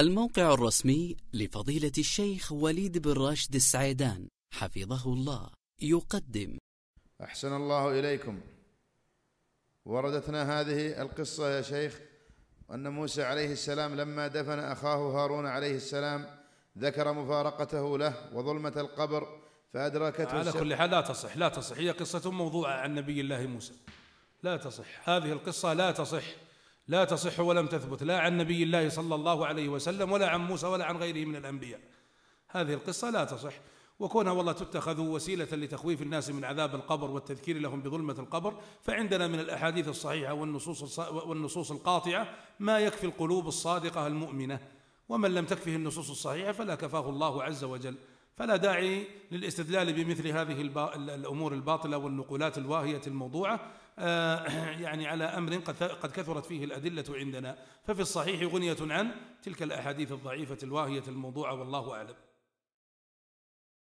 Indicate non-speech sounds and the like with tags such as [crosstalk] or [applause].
الموقع الرسمي لفضيلة الشيخ وليد بن راشد السعيدان حفظه الله يقدم أحسن الله إليكم وردتنا هذه القصة يا شيخ أن موسى عليه السلام لما دفن أخاه هارون عليه السلام ذكر مفارقته له وظلمة القبر فأدركته على كل حال لا تصح لا تصح هي قصة موضوعة عن نبي الله موسى لا تصح هذه القصة لا تصح لا تصح ولم تثبت لا عن نبي الله صلى الله عليه وسلم ولا عن موسى ولا عن غيره من الأنبياء هذه القصة لا تصح وكونها والله تتخذ وسيلة لتخويف الناس من عذاب القبر والتذكير لهم بظلمة القبر فعندنا من الأحاديث الصحيحة والنصوص والنصوص القاطعة ما يكفي القلوب الصادقة المؤمنة ومن لم تكفه النصوص الصحيحة فلا كفاه الله عز وجل فلا داعي للاستدلال بمثل هذه الامور الباطله والنقولات الواهيه الموضوعه آه، [clears throat] يعني على امر قد كثرت فيه الادله عندنا ففي الصحيح غنيه عن تلك الاحاديث الضعيفه الواهيه الموضوعه والله اعلم